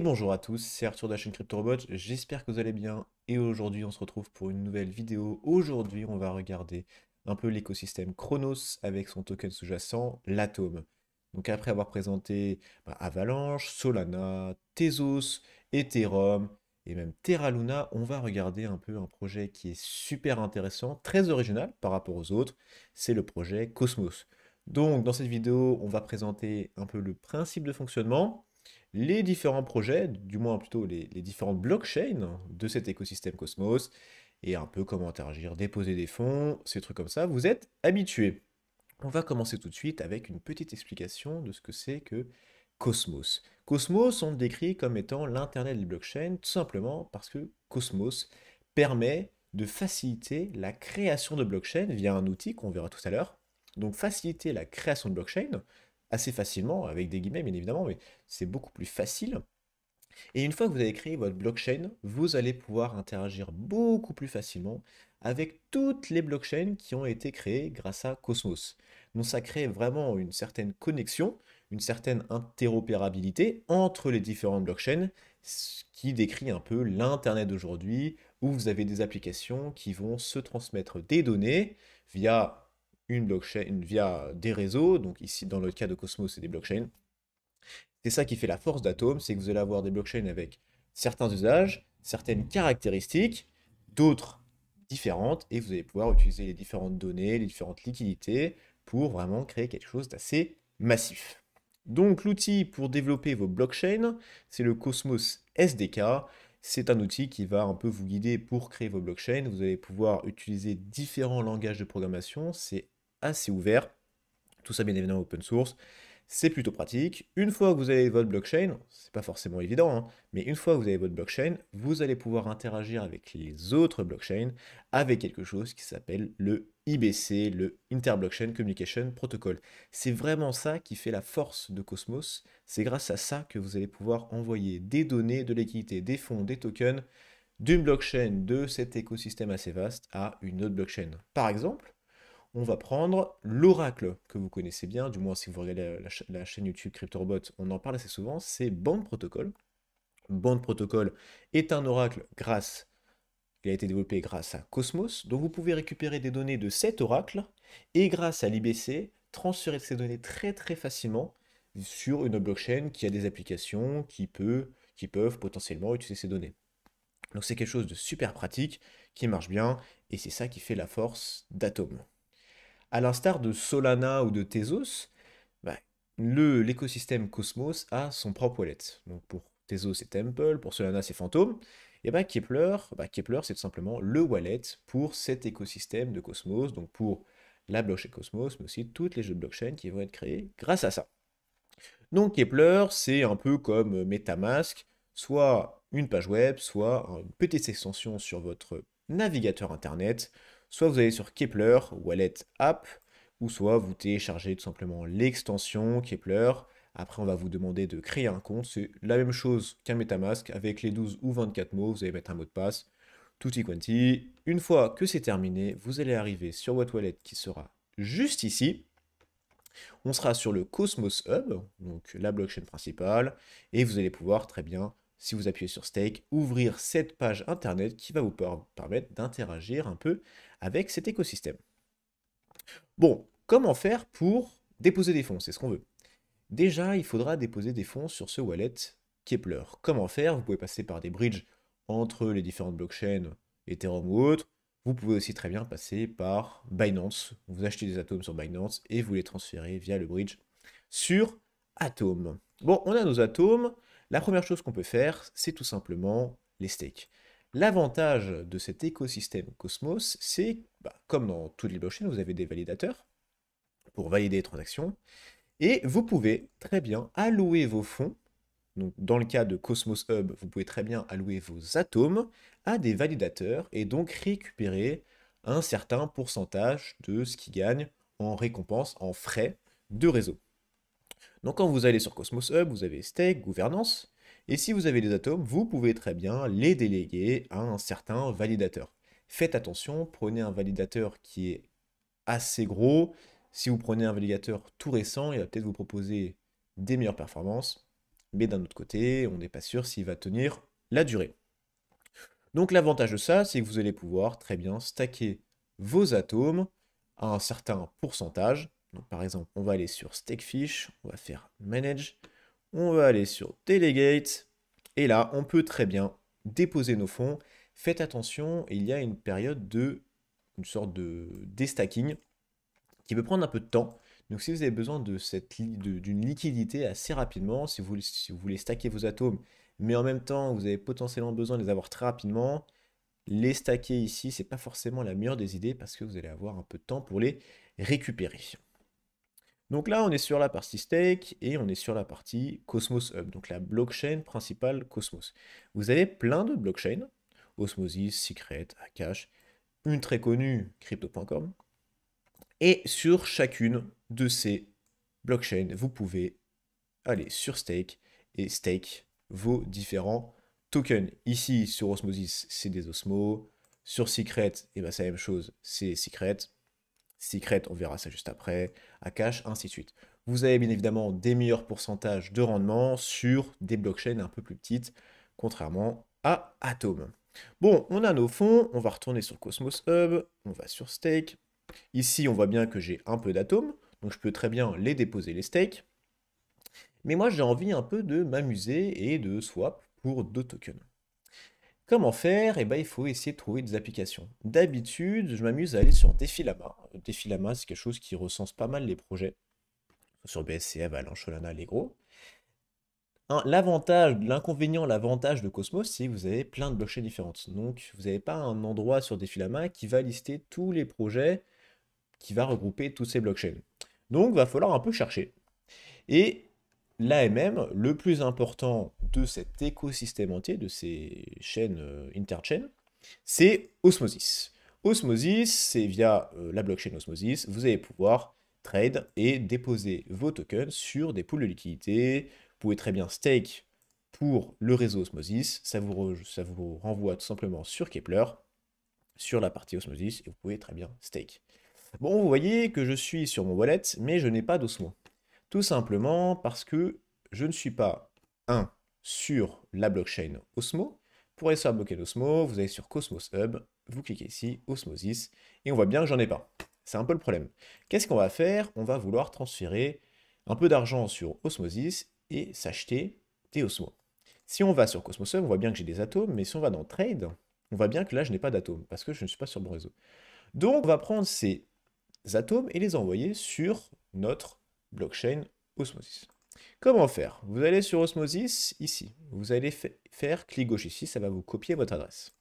bonjour à tous, c'est Arthur de la chaîne CryptoRobot, j'espère que vous allez bien et aujourd'hui on se retrouve pour une nouvelle vidéo. Aujourd'hui on va regarder un peu l'écosystème Chronos avec son token sous-jacent, l'Atome. Donc après avoir présenté bah, Avalanche, Solana, Tezos, Ethereum et même Terra on va regarder un peu un projet qui est super intéressant, très original par rapport aux autres, c'est le projet Cosmos. Donc dans cette vidéo, on va présenter un peu le principe de fonctionnement, les différents projets, du moins plutôt les, différents différentes blockchains de cet écosystème Cosmos, et un peu comment interagir, déposer des fonds, ces trucs comme ça, vous êtes habitués. On va commencer tout de suite avec une petite explication de ce que c'est que Cosmos. Cosmos, on le décrit comme étant l'Internet des blockchains, tout simplement parce que Cosmos permet de faciliter la création de blockchains via un outil qu'on verra tout à l'heure. Donc faciliter la création de blockchains, assez facilement, avec des guillemets bien évidemment, mais c'est beaucoup plus facile. Et une fois que vous avez créé votre blockchain, vous allez pouvoir interagir beaucoup plus facilement avec toutes les blockchains qui ont été créées grâce à Cosmos. Donc ça crée vraiment une certaine connexion, une certaine interopérabilité entre les différentes blockchains, ce qui décrit un peu l'Internet d'aujourd'hui, où vous avez des applications qui vont se transmettre des données via une blockchain via des réseaux. Donc ici, dans le cas de Cosmos, et des blockchains. C'est ça qui fait la force d'Atom, c'est que vous allez avoir des blockchains avec certains usages, certaines caractéristiques, d'autres différentes, et vous allez pouvoir utiliser les différentes données, les différentes liquidités pour vraiment créer quelque chose d'assez massif. Donc l'outil pour développer vos blockchains, c'est le Cosmos SDK. C'est un outil qui va un peu vous guider pour créer vos blockchains. Vous allez pouvoir utiliser différents langages de programmation. C'est assez ouvert. Tout ça bien évidemment open source. C'est plutôt pratique. Une fois que vous avez votre blockchain, c'est pas forcément évident, hein, mais une fois que vous avez votre blockchain, vous allez pouvoir interagir avec les autres blockchains avec quelque chose qui s'appelle le IBC, le Interblockchain Communication Protocol. C'est vraiment ça qui fait la force de Cosmos. C'est grâce à ça que vous allez pouvoir envoyer des données, de l'équité, des fonds, des tokens d'une blockchain de cet écosystème assez vaste à une autre blockchain. Par exemple, on va prendre l'oracle que vous connaissez bien, du moins si vous regardez la, chaîne YouTube CryptoRobot, on en parle assez souvent, c'est Band Protocol. Band Protocol est un oracle grâce, il a été développé grâce à Cosmos, donc vous pouvez récupérer des données de cet oracle et grâce à l'IBC, transférer ces données très très facilement sur une blockchain qui a des applications qui, peut, qui peuvent potentiellement utiliser ces données. Donc c'est quelque chose de super pratique, qui marche bien, et c'est ça qui fait la force d'Atom. À l'instar de Solana ou de Tezos, bah, l'écosystème Cosmos a son propre wallet. Donc pour Tezos, c'est Temple, pour Solana, c'est Phantom. Et bien bah, Kepler, bah, Kepler c'est tout simplement le wallet pour cet écosystème de Cosmos, donc pour la blockchain Cosmos, mais aussi toutes les jeux de blockchain qui vont être créés grâce à ça. Donc Kepler, c'est un peu comme Metamask, soit une page web, soit une petite extension sur votre navigateur Internet Soit vous allez sur Kepler Wallet App, ou soit vous téléchargez tout simplement l'extension Kepler. Après, on va vous demander de créer un compte. C'est la même chose qu'un Metamask avec les 12 ou 24 mots. Vous allez mettre un mot de passe, tutti quanti. Une fois que c'est terminé, vous allez arriver sur votre wallet qui sera juste ici. On sera sur le Cosmos Hub, donc la blockchain principale, et vous allez pouvoir très bien si vous appuyez sur Stake, ouvrir cette page Internet qui va vous permettre d'interagir un peu avec cet écosystème. Bon, comment faire pour déposer des fonds C'est ce qu'on veut. Déjà, il faudra déposer des fonds sur ce wallet Kepler. Comment faire Vous pouvez passer par des bridges entre les différentes blockchains, Ethereum ou autres. Vous pouvez aussi très bien passer par Binance. Vous achetez des atomes sur Binance et vous les transférez via le bridge sur Atom. Bon, on a nos atomes. La première chose qu'on peut faire, c'est tout simplement les stakes. L'avantage de cet écosystème Cosmos, c'est, bah, comme dans toutes les blockchains, vous avez des validateurs pour valider les transactions, et vous pouvez très bien allouer vos fonds. Donc, dans le cas de Cosmos Hub, vous pouvez très bien allouer vos atomes à des validateurs et donc récupérer un certain pourcentage de ce qu'ils gagnent en récompense, en frais de réseau. Donc quand vous allez sur Cosmos Hub, vous avez stake, gouvernance, et si vous avez des atomes, vous pouvez très bien les déléguer à un certain validateur. Faites attention, prenez un validateur qui est assez gros. Si vous prenez un validateur tout récent, il va peut-être vous proposer des meilleures performances, mais d'un autre côté, on n'est pas sûr s'il va tenir la durée. Donc l'avantage de ça, c'est que vous allez pouvoir très bien stacker vos atomes à un certain pourcentage par exemple, on va aller sur Stakefish, on va faire Manage, on va aller sur Delegate, et là, on peut très bien déposer nos fonds. Faites attention, il y a une période de, une sorte de déstacking qui peut prendre un peu de temps. Donc si vous avez besoin d'une liquidité assez rapidement, si vous, vous voulez stacker vos atomes, mais en même temps vous avez potentiellement besoin de les avoir très rapidement, les stacker ici, c'est pas forcément la meilleure des idées parce que vous allez avoir un peu de temps pour les récupérer. Donc là, on est sur la partie stake et on est sur la partie Cosmos Hub, donc la blockchain principale Cosmos. Vous avez plein de blockchains, Osmosis, Secret, Akash, une très connue, crypto.com. Et sur chacune de ces blockchains, vous pouvez aller sur stake et stake vos différents tokens. Ici, sur Osmosis, c'est des Osmos. Sur Secret, eh ben, c'est la même chose, c'est Secret. Secret, on verra ça juste après, à cash, ainsi de suite. Vous avez bien évidemment des meilleurs pourcentages de rendement sur des blockchains un peu plus petites, contrairement à Atom. Bon, on a nos fonds, on va retourner sur Cosmos Hub, on va sur Stake. Ici, on voit bien que j'ai un peu d'Atom, donc je peux très bien les déposer, les Stake. Mais moi, j'ai envie un peu de m'amuser et de swap pour d'autres tokens. Comment faire Eh ben, il faut essayer de trouver des applications. D'habitude, je m'amuse à aller sur Défilama. Défilama, c'est quelque chose qui recense pas mal les projets. Sur BSCF, Valence, Cholana, les gros. L'avantage, l'inconvénient, l'avantage de Cosmos, c'est que vous avez plein de blockchains différentes. Donc, vous n'avez pas un endroit sur Défilama qui va lister tous les projets, qui va regrouper tous ces blockchains. Donc, il va falloir un peu chercher. Et l'AMM, le plus important de cet écosystème entier, de ces chaînes euh, interchain, c'est Osmosis. Osmosis, c'est via euh, la blockchain Osmosis, vous allez pouvoir trade et déposer vos tokens sur des pools de liquidité. Vous pouvez très bien stake pour le réseau Osmosis. Ça vous, ça vous renvoie tout simplement sur Kepler, sur la partie Osmosis, et vous pouvez très bien stake. Bon, vous voyez que je suis sur mon wallet, mais je n'ai pas d'Osmo. Tout simplement parce que je ne suis pas, un, sur la blockchain Osmo. Pour aller sur la blockchain Osmo, vous allez sur Cosmos Hub, vous cliquez ici, Osmosis, et on voit bien que j'en ai pas. C'est un peu le problème. Qu'est-ce qu'on va faire On va vouloir transférer un peu d'argent sur Osmosis et s'acheter des Osmos. Si on va sur Cosmos Hub, on voit bien que j'ai des atomes, mais si on va dans Trade, on voit bien que là, je n'ai pas d'atomes, parce que je ne suis pas sur mon réseau. Donc, on va prendre ces atomes et les envoyer sur notre blockchain Osmosis. Comment faire Vous allez sur Osmosis ici. Vous allez faire clic gauche ici, ça va vous copier votre adresse.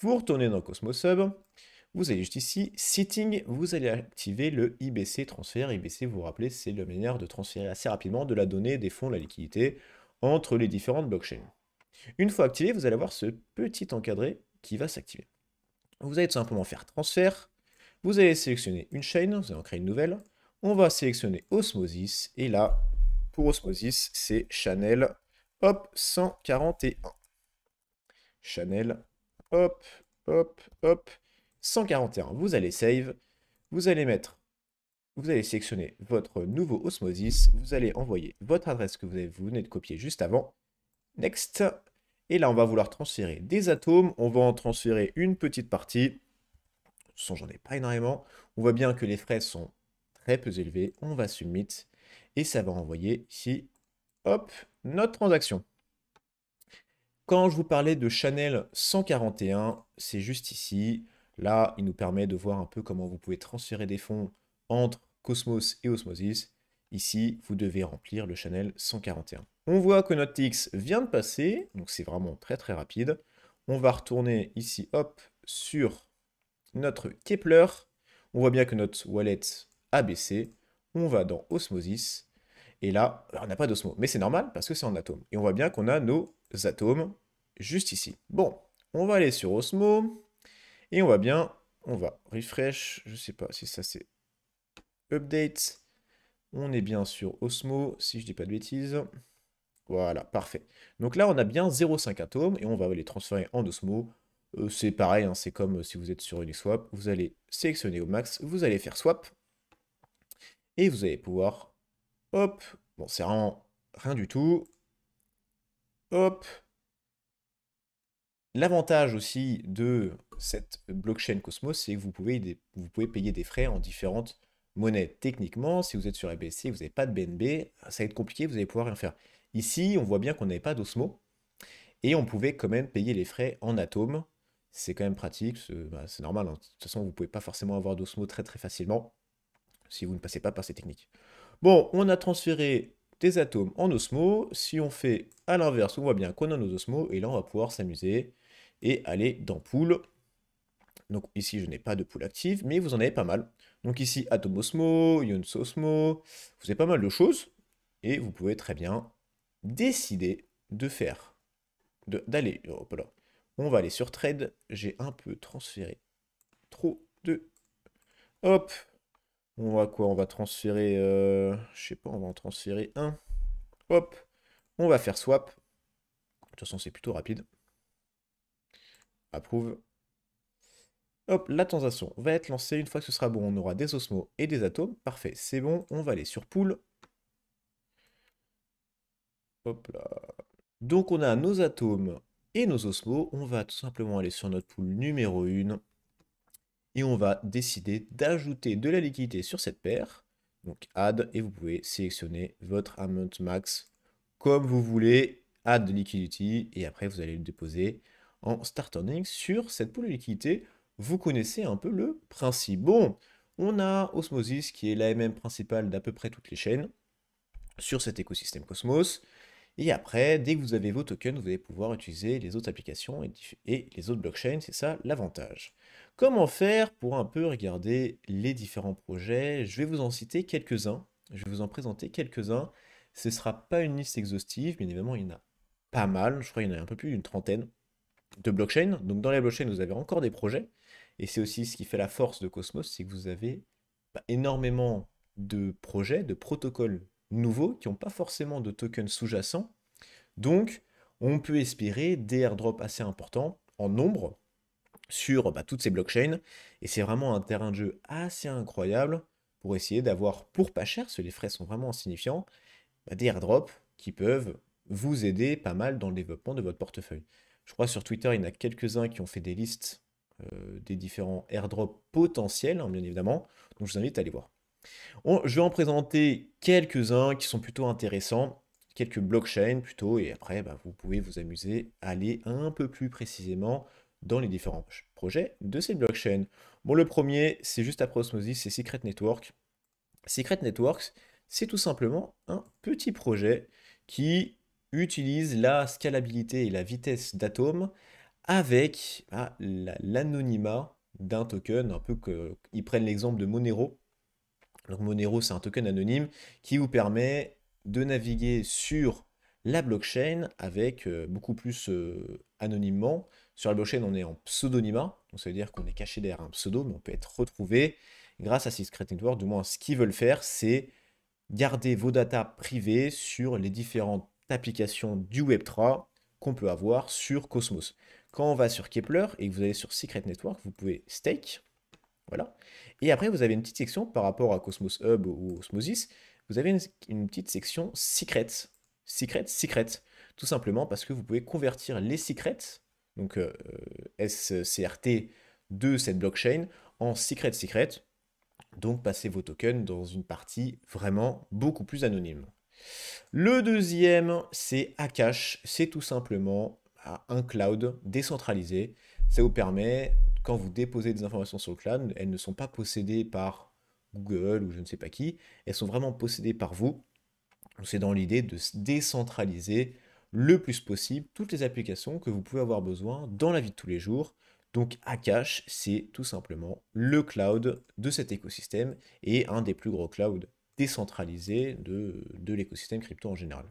Vous retournez dans Cosmos Hub. Vous allez juste ici, sitting, vous allez activer le IBC transfert. IBC, vous vous rappelez, c'est le manière de transférer assez rapidement de la donnée, des fonds, de la liquidité entre les différentes blockchains. Une fois activé, vous allez avoir ce petit encadré qui va s'activer. Vous allez tout simplement faire transfert. Vous allez sélectionner une chaîne, vous allez en créer une nouvelle. On va sélectionner Osmosis. Et là, pour Osmosis, c'est Chanel hop, 141. Chanel hop, hop, hop, 141. Vous allez save. Vous allez mettre vous allez sélectionner votre nouveau Osmosis, vous allez envoyer votre adresse que vous venez de copier juste avant, Next, et là on va vouloir transférer des atomes, on va en transférer une petite partie, façon, j'en ai pas énormément, on voit bien que les frais sont très peu élevé. On va submit et ça va renvoyer ici, hop, notre transaction. Quand je vous parlais de Chanel 141, c'est juste ici. Là, il nous permet de voir un peu comment vous pouvez transférer des fonds entre Cosmos et Osmosis. Ici, vous devez remplir le Chanel 141. On voit que notre TX vient de passer, donc c'est vraiment très très rapide. On va retourner ici, hop, sur notre Kepler. On voit bien que notre wallet ABC, on va dans osmosis, et là, on n'a pas d'osmo. Mais c'est normal parce que c'est en atome. Et on voit bien qu'on a nos atomes juste ici. Bon, on va aller sur osmo, et on va bien, on va refresh, je ne sais pas si ça c'est update. On est bien sur osmo, si je dis pas de bêtises. Voilà, parfait. Donc là, on a bien 0,5 atomes et on va les transférer en osmo. Euh, c'est pareil, hein, c'est comme si vous êtes sur swap, vous allez sélectionner au max, vous allez faire swap, et vous allez pouvoir, hop, bon c'est vraiment rien du tout, hop. L'avantage aussi de cette blockchain Cosmos, c'est que vous pouvez, vous pouvez payer des frais en différentes monnaies. Techniquement, si vous êtes sur EBC, vous n'avez pas de BNB, ça va être compliqué, vous allez pouvoir rien faire. Ici, on voit bien qu'on n'avait pas d'osmo, et on pouvait quand même payer les frais en atomes. C'est quand même pratique, bah, c'est normal, hein. de toute façon, vous ne pouvez pas forcément avoir d'osmo très très facilement si vous ne passez pas par ces techniques. Bon, on a transféré des atomes en osmo. Si on fait à l'inverse, on voit bien qu'on a nos osmo. et là on va pouvoir s'amuser et aller dans pool. Donc ici, je n'ai pas de pool active, mais vous en avez pas mal. Donc ici, atomosmo, Osmo, Osmo, vous avez pas mal de choses. Et vous pouvez très bien décider de faire, d'aller, oh, on va aller sur Trade. J'ai un peu transféré trop de... Hop, on va quoi On va transférer. Euh, je sais pas, on va en transférer un. Hop On va faire swap. De toute façon, c'est plutôt rapide. Approuve. Hop, la transaction va être lancée. Une fois que ce sera bon, on aura des osmos et des atomes. Parfait, c'est bon. On va aller sur pool. Hop là. Donc on a nos atomes et nos osmos. On va tout simplement aller sur notre pool numéro 1 et on va décider d'ajouter de la liquidité sur cette paire. Donc add et vous pouvez sélectionner votre amount max comme vous voulez, add liquidity et après vous allez le déposer en start sur cette poule de liquidité. Vous connaissez un peu le principe. Bon, on a Osmosis qui est l'AMM principale d'à peu près toutes les chaînes sur cet écosystème Cosmos. Et après, dès que vous avez vos tokens, vous allez pouvoir utiliser les autres applications et, les autres blockchains, c'est ça l'avantage. Comment faire pour un peu regarder les différents projets Je vais vous en citer quelques-uns, je vais vous en présenter quelques-uns. Ce ne sera pas une liste exhaustive, mais évidemment, il y en a pas mal, je crois qu'il y en a un peu plus d'une trentaine de blockchains. Donc dans les blockchains, vous avez encore des projets, et c'est aussi ce qui fait la force de Cosmos, c'est que vous avez bah, énormément de projets, de protocoles nouveaux qui n'ont pas forcément de tokens sous-jacents. Donc, on peut espérer des airdrops assez importants en nombre sur bah, toutes ces blockchains. Et c'est vraiment un terrain de jeu assez incroyable pour essayer d'avoir pour pas cher, parce les frais sont vraiment insignifiants, bah, des airdrops qui peuvent vous aider pas mal dans le développement de votre portefeuille. Je crois sur Twitter, il y en a quelques-uns qui ont fait des listes euh, des différents airdrops potentiels, hein, bien évidemment. Donc je vous invite à aller voir je vais en présenter quelques-uns qui sont plutôt intéressants, quelques blockchains plutôt, et après bah, vous pouvez vous amuser à aller un peu plus précisément dans les différents projets de ces blockchains. Bon, le premier, c'est juste après Osmosis, c'est Secret Network. Secret Networks, c'est tout simplement un petit projet qui utilise la scalabilité et la vitesse d'atomes avec bah, l'anonymat d'un token, un peu qu'ils prennent l'exemple de Monero, Monero, c'est un token anonyme qui vous permet de naviguer sur la blockchain avec euh, beaucoup plus euh, anonymement. Sur la blockchain, on est en pseudonymat, donc ça veut dire qu'on est caché derrière un pseudo, mais on peut être retrouvé grâce à Secret Network. Du moins, ce qu'ils veulent faire, c'est garder vos datas privées sur les différentes applications du Web3 qu'on peut avoir sur Cosmos. Quand on va sur Kepler et que vous allez sur Secret Network, vous pouvez stake, voilà. Et après, vous avez une petite section par rapport à Cosmos Hub ou Osmosis. Vous avez une, petite section secrets. Secret, secret. Tout simplement parce que vous pouvez convertir les secrets, donc euh, euh, SCRT de cette blockchain, en secret secret. Donc passer vos tokens dans une partie vraiment beaucoup plus anonyme. Le deuxième, c'est Akash. C'est tout simplement bah, un cloud décentralisé. Ça vous permet quand vous déposez des informations sur le cloud, elles ne sont pas possédées par Google ou je ne sais pas qui, elles sont vraiment possédées par vous. C'est dans l'idée de décentraliser le plus possible toutes les applications que vous pouvez avoir besoin dans la vie de tous les jours. Donc Akash, c'est tout simplement le cloud de cet écosystème et un des plus gros clouds décentralisés de l'écosystème crypto en général.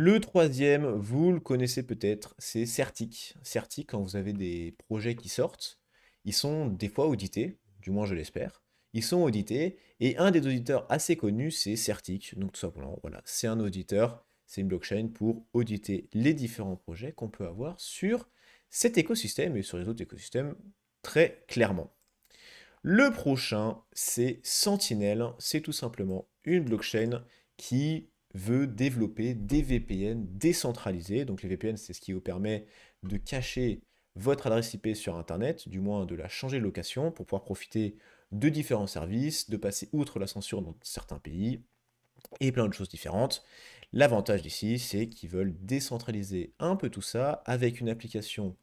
Le troisième, vous le connaissez peut-être, c'est Certic. Certic, quand vous avez des projets qui sortent, ils sont des fois audités, du moins je l'espère. Ils sont audités et un des auditeurs assez connus, c'est Certic. Donc tout simplement, voilà, c'est un auditeur, c'est une blockchain pour auditer les différents projets qu'on peut avoir sur cet écosystème et sur les autres écosystèmes très clairement. Le prochain, c'est Sentinel. C'est tout simplement une blockchain qui veut développer des VPN décentralisés. Donc les VPN, c'est ce qui vous permet de cacher votre adresse IP sur Internet, du moins de la changer de location pour pouvoir profiter de différents services, de passer outre la censure dans certains pays et plein de choses différentes. L'avantage d'ici, c'est qu'ils veulent décentraliser un peu tout ça avec une application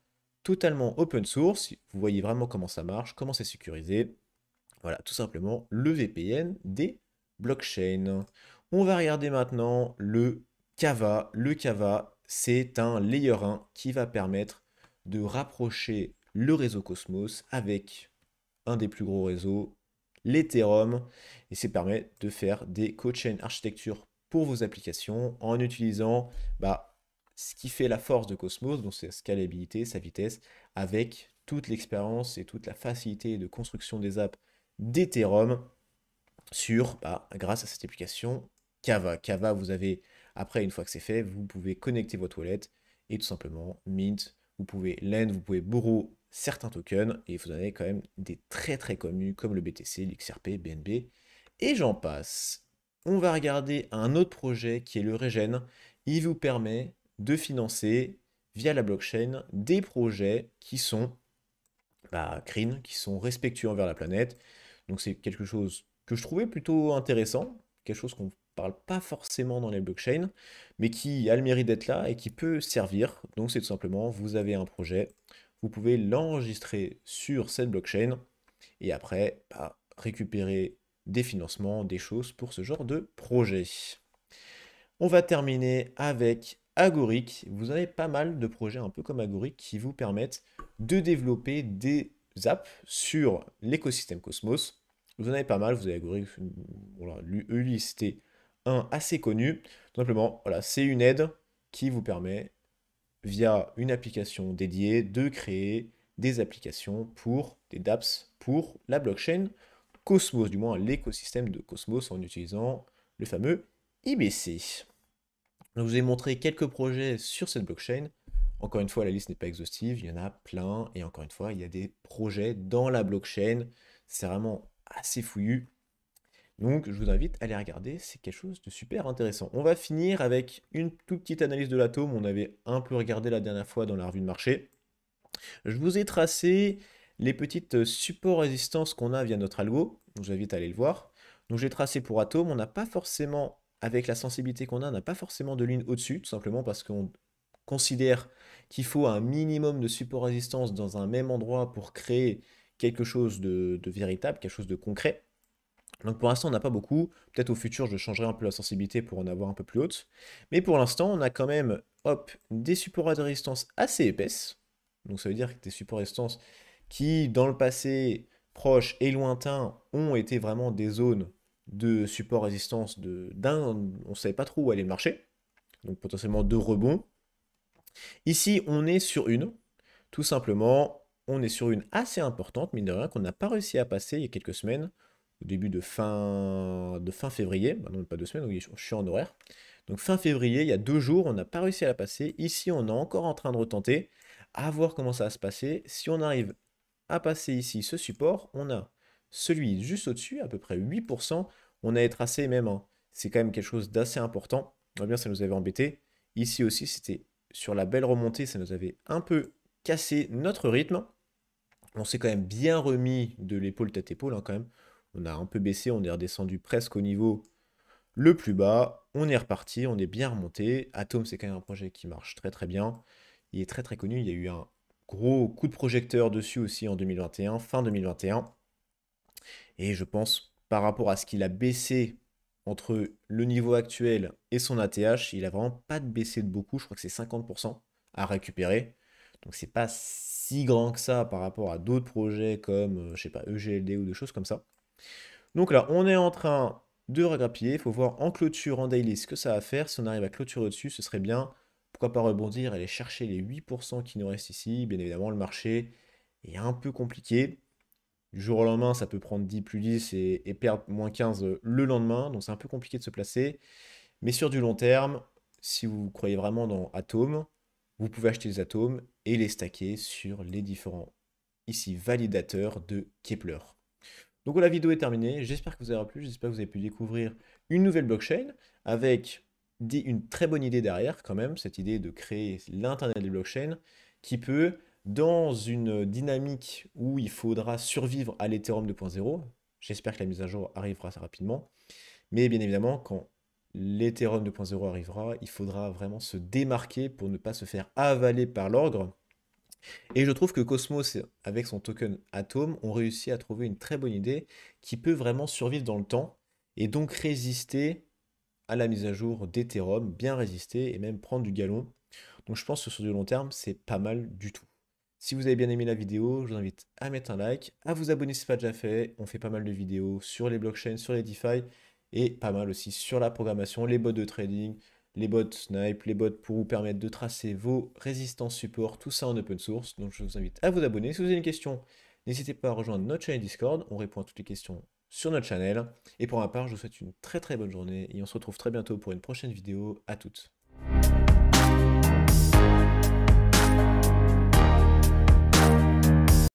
totalement open source. Vous voyez vraiment comment ça marche, comment c'est sécurisé. Voilà, tout simplement le VPN des blockchains. On va regarder maintenant le Kava. Le Kava, c'est un layer 1 qui va permettre de rapprocher le réseau Cosmos avec un des plus gros réseaux, l'Ethereum. Et ça permet de faire des co-chain architectures pour vos applications en utilisant bah, ce qui fait la force de Cosmos, donc sa scalabilité, sa vitesse, avec toute l'expérience et toute la facilité de construction des apps d'Ethereum sur, bah, grâce à cette application Kava. Kava, vous avez, après, une fois que c'est fait, vous pouvez connecter votre wallet et tout simplement mint, vous pouvez lend, vous pouvez borrow certains tokens et vous avez quand même des très très connus comme le BTC, l'XRP, BNB et j'en passe. On va regarder un autre projet qui est le Regen. Il vous permet de financer via la blockchain des projets qui sont bah, green, qui sont respectueux envers la planète. Donc c'est quelque chose que je trouvais plutôt intéressant, quelque chose qu'on parle pas forcément dans les blockchains, mais qui a le mérite d'être là et qui peut servir. Donc c'est tout simplement, vous avez un projet, vous pouvez l'enregistrer sur cette blockchain et après bah, récupérer des financements, des choses pour ce genre de projet. On va terminer avec Agoric. Vous avez pas mal de projets un peu comme Agoric qui vous permettent de développer des apps sur l'écosystème Cosmos. Vous en avez pas mal, vous avez Agoric, lui, e listé un assez connu. simplement, voilà, c'est une aide qui vous permet, via une application dédiée, de créer des applications pour des dApps pour la blockchain Cosmos, du moins l'écosystème de Cosmos en utilisant le fameux IBC. je vous ai montré quelques projets sur cette blockchain. Encore une fois, la liste n'est pas exhaustive, il y en a plein. Et encore une fois, il y a des projets dans la blockchain. C'est vraiment assez fouillu. Donc je vous invite à aller regarder, c'est quelque chose de super intéressant. On va finir avec une toute petite analyse de l'atome, on avait un peu regardé la dernière fois dans la revue de marché. Je vous ai tracé les petites euh, supports résistances qu'on a via notre algo, je vous invite à aller le voir. Donc j'ai tracé pour atome, on n'a pas forcément, avec la sensibilité qu'on a, on n'a pas forcément de ligne au-dessus, tout simplement parce qu'on considère qu'il faut un minimum de supports résistances dans un même endroit pour créer quelque chose de véritable, quelque chose de concret. Donc pour l'instant, on n'a pas beaucoup. Peut-être au futur, je changerai un peu la sensibilité pour en avoir un peu plus haute. Mais pour l'instant, on a quand même hop, des supports de résistance assez épaisses. Donc ça veut dire que des supports de résistance qui, dans le passé proche et lointain, ont été vraiment des zones de support résistance de d'un, on ne savait pas trop où allait le marché. Donc potentiellement de rebonds. Ici, on est sur une. Tout simplement, on est sur une assez importante, mine de rien, qu'on n'a pas réussi à passer il y a quelques semaines au début de fin, de fin février, pas deux semaines, donc je suis en horaire. Donc fin février, il y a deux jours, on n'a pas réussi à la passer. Ici, on est encore en train de retenter, à voir comment ça va se passer. Si on arrive à passer ici ce support, on a celui juste au-dessus, à peu près 8%. On a été assez, même, hein, c'est quand même quelque chose d'assez important. Eh bien, ça nous avait embêté. Ici aussi, c'était sur la belle remontée, ça nous avait un peu cassé notre rythme. On s'est quand même bien remis de l'épaule tête épaule hein, quand même on a un peu baissé, on est redescendu presque au niveau le plus bas, on est reparti, on est bien remonté. Atom, c'est quand même un projet qui marche très très bien. Il est très très connu, il y a eu un gros coup de projecteur dessus aussi en 2021, fin 2021. Et je pense, par rapport à ce qu'il a baissé entre le niveau actuel et son ATH, il a vraiment pas de baissé de beaucoup, je crois que c'est 50% à récupérer. Donc c'est pas si grand que ça par rapport à d'autres projets comme, euh, je sais pas, EGLD ou des choses comme ça. Donc là, on est en train de regrappiller. Il faut voir en clôture, en daily, ce que ça va faire. Si on arrive à clôturer au-dessus, ce serait bien. Pourquoi pas rebondir, aller chercher les 8% qui nous restent ici. Bien évidemment, le marché est un peu compliqué. Du jour au lendemain, ça peut prendre 10 plus 10 et, perdre moins 15 le lendemain. Donc c'est un peu compliqué de se placer. Mais sur du long terme, si vous croyez vraiment dans Atom, vous pouvez acheter les atomes et les stacker sur les différents, ici, validateurs de Kepler. Donc la vidéo est terminée, j'espère que vous avez plu, j'espère que vous avez pu découvrir une nouvelle blockchain avec une très bonne idée derrière quand même, cette idée de créer l'Internet des blockchains qui peut, dans une dynamique où il faudra survivre à l'Ethereum 2.0, j'espère que la mise à jour arrivera assez rapidement, mais bien évidemment quand l'Ethereum 2.0 arrivera, il faudra vraiment se démarquer pour ne pas se faire avaler par l'ordre, et je trouve que Cosmos, avec son token Atom, ont réussi à trouver une très bonne idée qui peut vraiment survivre dans le temps et donc résister à la mise à jour d'Ethereum, bien résister et même prendre du galon. Donc je pense que sur du long terme, c'est pas mal du tout. Si vous avez bien aimé la vidéo, je vous invite à mettre un like, à vous abonner si ce n'est pas déjà fait. On fait pas mal de vidéos sur les blockchains, sur les DeFi et pas mal aussi sur la programmation, les bots de trading, les bots snipe, les bots pour vous permettre de tracer vos résistances support, tout ça en open source. Donc je vous invite à vous abonner. Si vous avez une question, n'hésitez pas à rejoindre notre chaîne Discord. On répond à toutes les questions sur notre chaîne. Et pour ma part, je vous souhaite une très très bonne journée et on se retrouve très bientôt pour une prochaine vidéo. À toutes.